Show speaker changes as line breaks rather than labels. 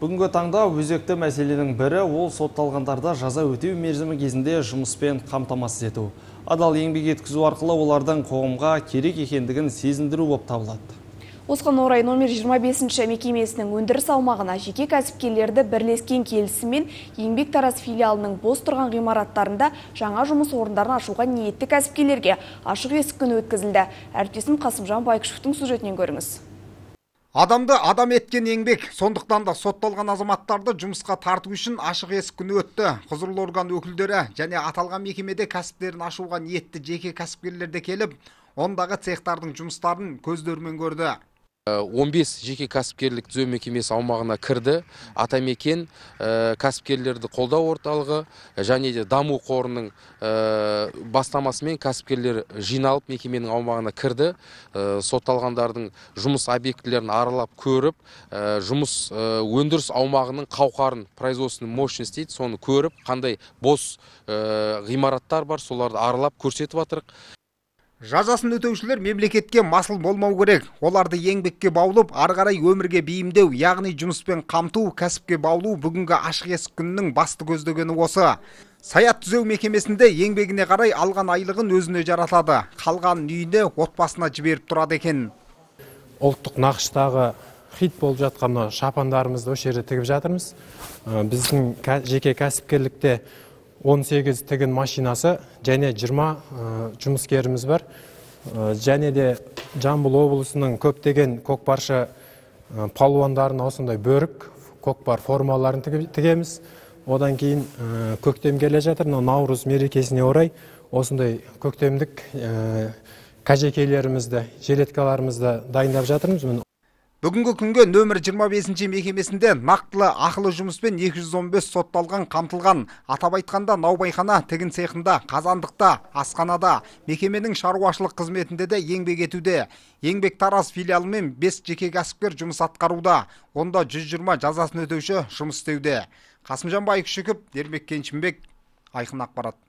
Бүгінгі таңда өзекті мәселенің бірі ол сотталғандарда жаза өтеу мерзімі кезінде жұмыспен қамтамасыз ету. Адал еңбек еткізу арқылы олардың қоғамға керек екендігін сезіндіру болып табылады. Осыған орай номер 25-ші мекемесінің өндіріс аумағына жеке кәсіпкерлерді бірлескен келісімен еңбек тарас филиалының бос тұрған ғимараттарында жаңа жұмыс орындарын ашуға ниетті кәсіпкерлерге ашық есік күні өткізілді. Әріптесім Қасымжан Байкүшевтің сюжетінен көріңіз.
Адамды адам еткен еңбек, сондықтан да сотталған азаматтарды жұмысқа тарту үшін ашық есік күні өтті. Құзырлы орган өкілдері және аталған мекемеде кәсіптерін ашуға ниетті жеке кәсіпкерлер келіп, ондағы цехтардың жұмыстарын көздерімен көрді.
15 э, жеке кәсіпкерлік түзеу мекемесі аумағына кірді атамекен э, кәсіпкерлерді қолдау орталығы э, және де даму қорының бастамасымен кәсіпкерлер жиналып мекеменің аумағына кірді сотталғандардың жұмыс объектілерін аралап көріп жұмыс өндіріс аумағының қауқарын производственный мощность дейді соны көріп қандай бос ғимараттар бар соларды аралап көрсетіп жатырық
жазасын өтеушілер мемлекетке масыл болмау керек оларды еңбекке баулып ары қарай өмірге бейімдеу яғни жұмыспен қамту кәсіпке баулу бүгінгі ашық есік күнінің басты көздегені осы саят түзеу мекемесінде еңбегіне қарай алған айлығын өзіне жаратады Қалған үйіне отбасына жіберіп тұрады екен
ұлттық нақыштағы хит болып жатқан мына шапандарымызды осы жерде тігіп жатырмыз біздің жеке кәсіпкерлікте 18 тігін машинасы және 20 жұмыскеріміз бар және де жамбыл облысының көптеген көкпаршы палуандарын осындай бөрік көкпар формаларын тігеміз одан кейін көктем келе жатыр мынау наурыз мерекесіне орай осындай көктемдік кәжекейлерімізді желеткаларымызды дайындап жатырмыз
бүгінгі күнгі нөмір 25 мекемесінде нақтылы ақылы жұмыспен 215 сотталған қамтылған атап айтқанда наубайхана тігін цехында қазандықта асханада мекеменің шаруашылық қызметінде де еңбек етуде еңбек тараз филиалымен 5 жеке кәсіпкер жұмыс атқаруда онда 120 жазасын өтеуші жұмыс істеуде қасымжан байкүшіков ермек кеншімбек айқын ақпарат